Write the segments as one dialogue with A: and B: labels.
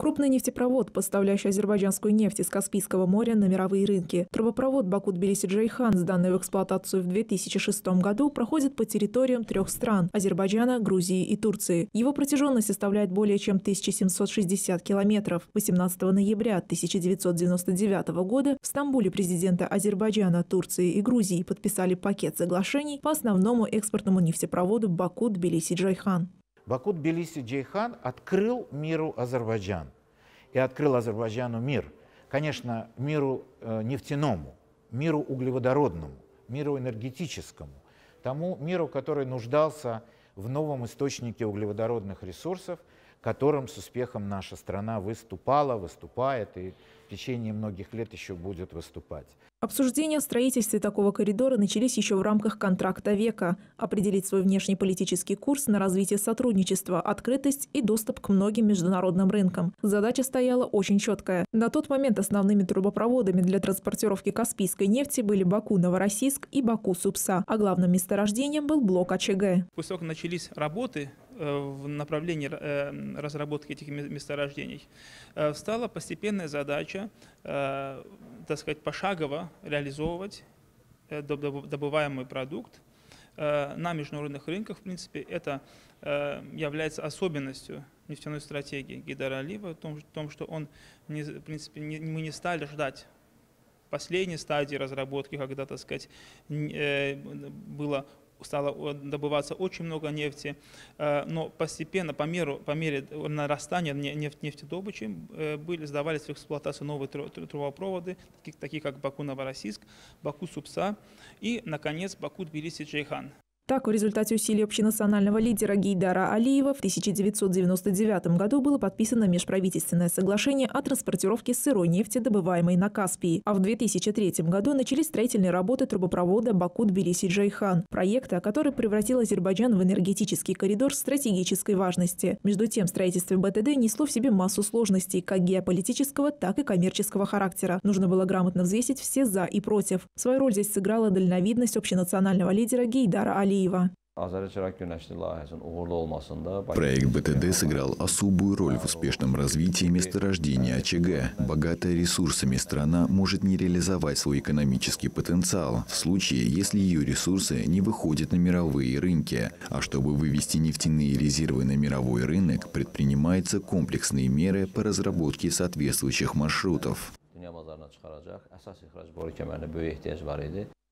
A: Крупный нефтепровод, поставляющий азербайджанскую нефть из Каспийского моря на мировые рынки. Трубопровод бакут тбилиси джейхан сданный в эксплуатацию в 2006 году, проходит по территориям трех стран – Азербайджана, Грузии и Турции. Его протяженность составляет более чем 1760 километров. 18 ноября 1999 года в Стамбуле президента Азербайджана, Турции и Грузии подписали пакет соглашений по основному экспортному нефтепроводу бакут тбилиси джейхан
B: Бакут Тбилиси Джейхан открыл миру Азербайджан и открыл Азербайджану мир. Конечно, миру э, нефтяному, миру углеводородному, миру энергетическому, тому миру, который нуждался в новом источнике углеводородных ресурсов, которым с успехом наша страна выступала, выступает и в течение многих лет еще будет выступать.
A: Обсуждения о строительстве такого коридора начались еще в рамках контракта века. Определить свой внешнеполитический курс на развитие сотрудничества, открытость и доступ к многим международным рынкам. Задача стояла очень четкая. На тот момент основными трубопроводами для транспортировки Каспийской нефти были Баку-Новороссийск и Баку-Супса, а главным месторождением был блок АЧГ.
C: После того, как начались работы, Э, в направлении э, разработки этих месторождений, э, стала постепенная задача, так сказать, пошагово реализовывать добываемый продукт на международных рынках, в принципе, это является особенностью нефтяной стратегии Гидролива в том, что он, в принципе, мы не стали ждать последней стадии разработки, когда, так сказать, было стало добываться очень много нефти, э, но постепенно, по, меру, по мере нарастания нефть, нефтедобычи, э, были сдавались в эксплуатацию новые трубопроводы, такие, такие как Баку-Новороссийск, Баку-Супса и, наконец, Баку-Тбилиси-Джейхан.
A: Так, в результате усилий общенационального лидера Гейдара Алиева в 1999 году было подписано межправительственное соглашение о транспортировке сырой нефти, добываемой на Каспии. А в 2003 году начались строительные работы трубопровода баку тбилиси джайхан проекта, который превратил Азербайджан в энергетический коридор стратегической важности. Между тем, строительство БТД несло в себе массу сложностей, как геополитического, так и коммерческого характера. Нужно было грамотно взвесить все «за» и «против». Свою роль здесь сыграла дальновидность общенационального лидера Гейдара Алиева Киева. Проект БТД сыграл особую роль в успешном развитии месторождения очага. Богатая ресурсами страна может не реализовать свой экономический потенциал в случае, если ее ресурсы не выходят на мировые рынки. А чтобы вывести нефтяные резервы на мировой рынок, предпринимаются комплексные меры по разработке соответствующих маршрутов.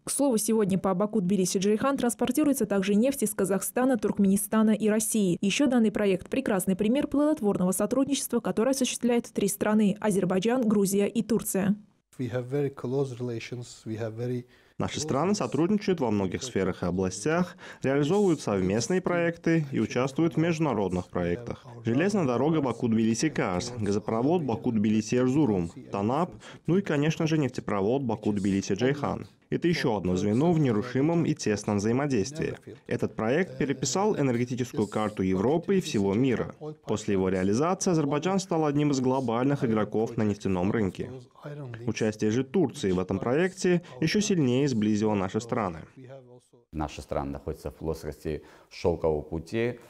A: К слову, сегодня по Абаку Тбилиси Джейхан транспортируется также нефть из Казахстана, Туркменистана и России. Еще данный проект – прекрасный пример плодотворного сотрудничества, которое осуществляют три страны – Азербайджан, Грузия и Турция.
B: We have very close relations. We have very Наши страны сотрудничают во многих сферах и областях, реализовывают совместные проекты и участвуют в международных проектах. Железная дорога Баку-Тбилиси-Карс, газопровод Баку-Тбилиси-Эрзурум, ТАНАП, ну и, конечно же, нефтепровод Баку-Тбилиси-Джейхан. Это еще одно звено в нерушимом и тесном взаимодействии. Этот проект переписал энергетическую карту Европы и всего мира. После его реализации Азербайджан стал одним из глобальных игроков на нефтяном рынке. Участие же Турции в этом проекте еще сильнее сблизило наши страны. Наша страна находится в плоскости шелкового пути,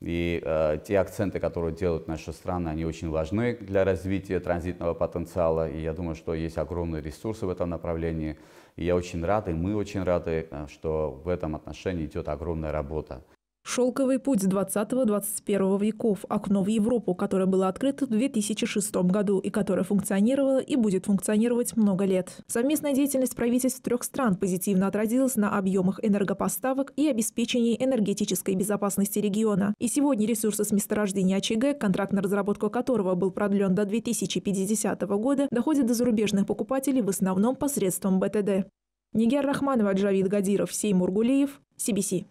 B: и э, те акценты, которые делают наши страны, они очень важны для развития транзитного потенциала. И я думаю, что есть огромные ресурсы в этом направлении. И я очень рад, и мы очень рады, э, что в этом отношении идет огромная работа.
A: «Шелковый путь» 20-21 веков, окно в Европу, которое было открыто в 2006 году и которое функционировало и будет функционировать много лет. Совместная деятельность правительств трех стран позитивно отразилась на объемах энергопоставок и обеспечении энергетической безопасности региона. И сегодня ресурсы с месторождения АЧГ, контракт на разработку которого был продлен до 2050 года, доходят до зарубежных покупателей в основном посредством БТД. Нигер Рахманова, Джавид Гадиров, Сеймур Гулиев, CBC.